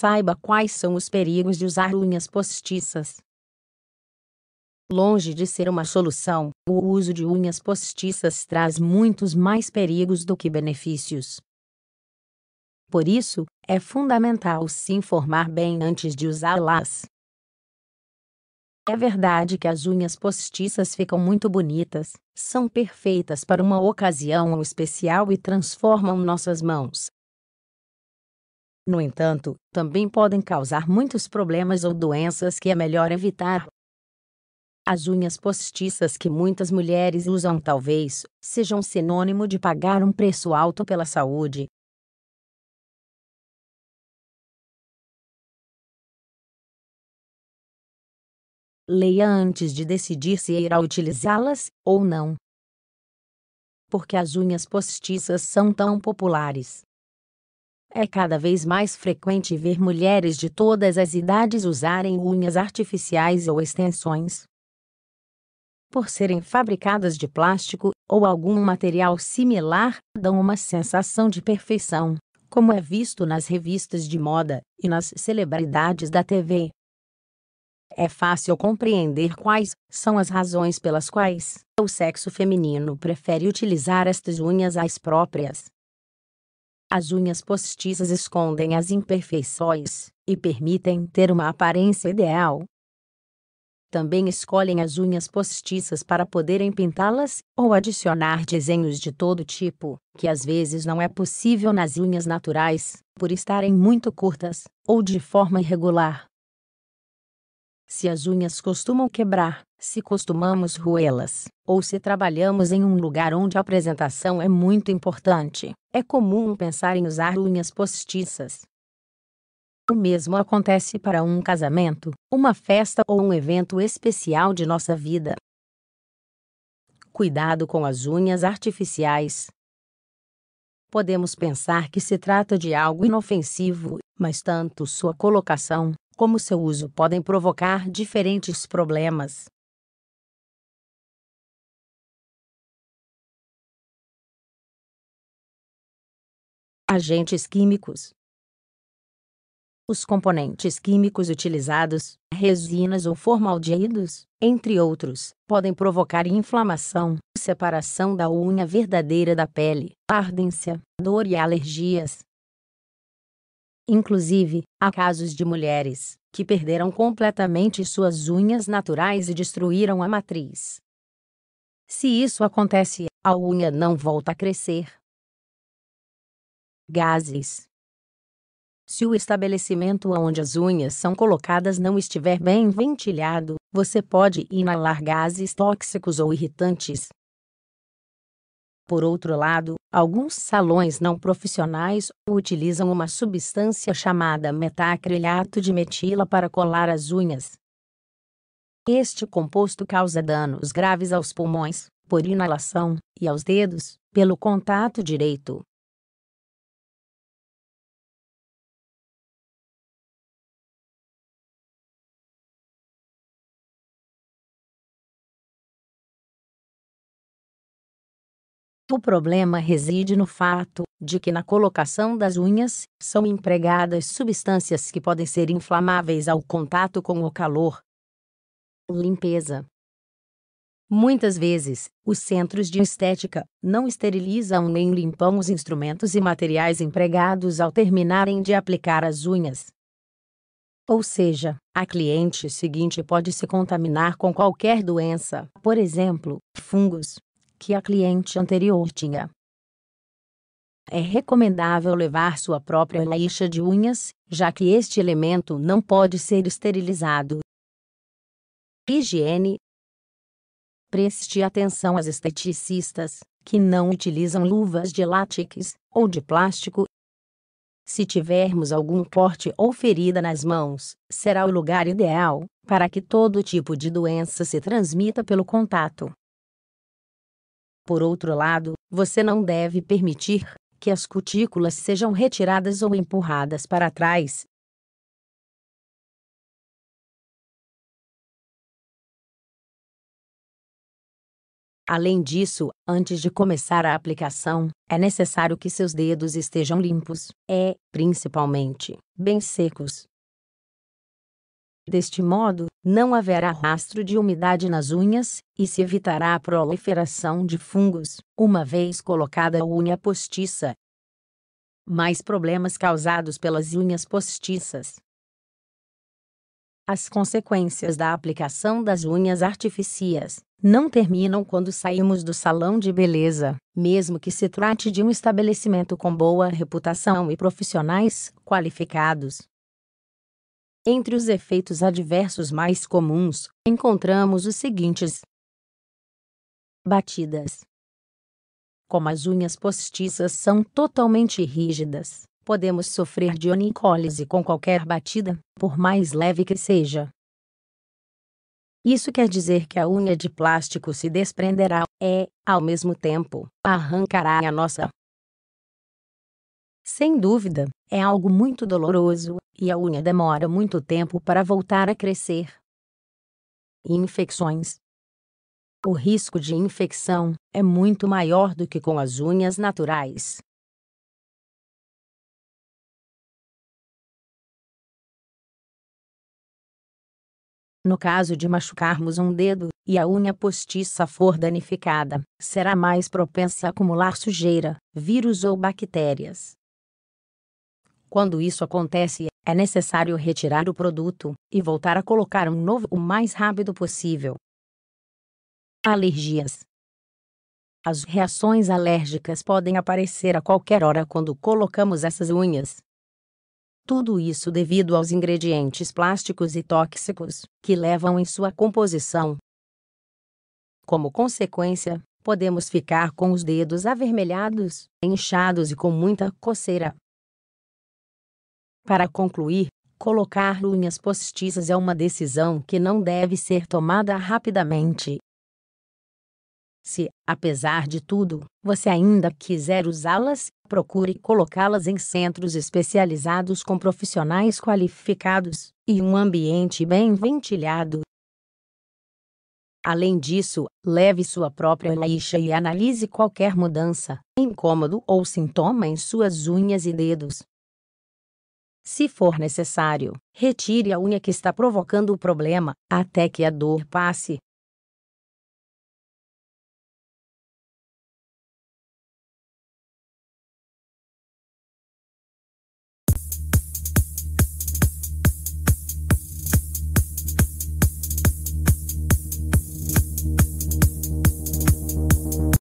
saiba quais são os perigos de usar unhas postiças. Longe de ser uma solução, o uso de unhas postiças traz muitos mais perigos do que benefícios. Por isso, é fundamental se informar bem antes de usá-las. É verdade que as unhas postiças ficam muito bonitas, são perfeitas para uma ocasião especial e transformam nossas mãos, no entanto, também podem causar muitos problemas ou doenças que é melhor evitar. As unhas postiças que muitas mulheres usam talvez sejam sinônimo de pagar um preço alto pela saúde. Leia antes de decidir se irá utilizá-las ou não. Porque as unhas postiças são tão populares. É cada vez mais frequente ver mulheres de todas as idades usarem unhas artificiais ou extensões. Por serem fabricadas de plástico ou algum material similar, dão uma sensação de perfeição, como é visto nas revistas de moda e nas celebridades da TV. É fácil compreender quais são as razões pelas quais o sexo feminino prefere utilizar estas unhas às próprias. As unhas postiças escondem as imperfeições e permitem ter uma aparência ideal. Também escolhem as unhas postiças para poderem pintá-las ou adicionar desenhos de todo tipo, que às vezes não é possível nas unhas naturais, por estarem muito curtas ou de forma irregular se as unhas costumam quebrar, se costumamos roê-las, ou se trabalhamos em um lugar onde a apresentação é muito importante, é comum pensar em usar unhas postiças. O mesmo acontece para um casamento, uma festa ou um evento especial de nossa vida. Cuidado com as unhas artificiais. Podemos pensar que se trata de algo inofensivo, mas tanto sua colocação, como seu uso podem provocar diferentes problemas. Agentes químicos os componentes químicos utilizados, resinas ou formaldeídos, entre outros, podem provocar inflamação, separação da unha verdadeira da pele, ardência, dor e alergias. Inclusive, há casos de mulheres que perderam completamente suas unhas naturais e destruíram a matriz. Se isso acontece, a unha não volta a crescer. Gases. Se o estabelecimento onde as unhas são colocadas não estiver bem ventilado, você pode inalar gases tóxicos ou irritantes, por outro lado, alguns salões não profissionais utilizam uma substância chamada metacrilato de metila para colar as unhas. Este composto causa danos graves aos pulmões, por inalação, e aos dedos, pelo contato direto. O problema reside no fato de que na colocação das unhas são empregadas substâncias que podem ser inflamáveis ao contato com o calor. Limpeza. Muitas vezes, os centros de estética não esterilizam nem limpam os instrumentos e materiais empregados ao terminarem de aplicar as unhas. Ou seja, a cliente seguinte pode se contaminar com qualquer doença, por exemplo, fungos, que a cliente anterior tinha. É recomendável levar sua própria lixa de unhas, já que este elemento não pode ser esterilizado. Higiene Preste atenção às esteticistas, que não utilizam luvas de látex ou de plástico se tivermos algum corte ou ferida nas mãos, será o lugar ideal para que todo tipo de doença se transmita pelo contato. Por outro lado, você não deve permitir que as cutículas sejam retiradas ou empurradas para trás. Além disso, antes de começar a aplicação, é necessário que seus dedos estejam limpos, é, principalmente, bem secos, Deste modo, não haverá rastro de umidade nas unhas, e se evitará a proliferação de fungos, uma vez colocada a unha postiça. Mais problemas causados pelas unhas postiças. As consequências da aplicação das unhas artificiais não terminam quando saímos do salão de beleza, mesmo que se trate de um estabelecimento com boa reputação e profissionais qualificados. Entre os efeitos adversos mais comuns, encontramos os seguintes: batidas. Como as unhas postiças são totalmente rígidas, podemos sofrer de onicólise com qualquer batida, por mais leve que seja. Isso quer dizer que a unha de plástico se desprenderá e, é, ao mesmo tempo, arrancará a nossa. Sem dúvida, é algo muito doloroso e a unha demora muito tempo para voltar a crescer. Infecções O risco de infecção é muito maior do que com as unhas naturais. No caso de machucarmos um dedo e a unha postiça for danificada, será mais propensa a acumular sujeira, vírus ou bactérias. Quando isso acontece, é necessário retirar o produto e voltar a colocar um novo o mais rápido possível. Alergias. As reações alérgicas podem aparecer a qualquer hora quando colocamos essas unhas. Tudo isso devido aos ingredientes plásticos e tóxicos que levam em sua composição. Como consequência, podemos ficar com os dedos avermelhados, inchados e com muita coceira. Para concluir, colocar unhas postiças é uma decisão que não deve ser tomada rapidamente. Se, apesar de tudo, você ainda quiser usá-las, procure colocá-las em centros especializados com profissionais qualificados e um ambiente bem ventilado. Além disso, leve sua própria lixa e analise qualquer mudança, incômodo ou sintoma em suas unhas e dedos. Se for necessário, retire a unha que está provocando o problema, até que a dor passe.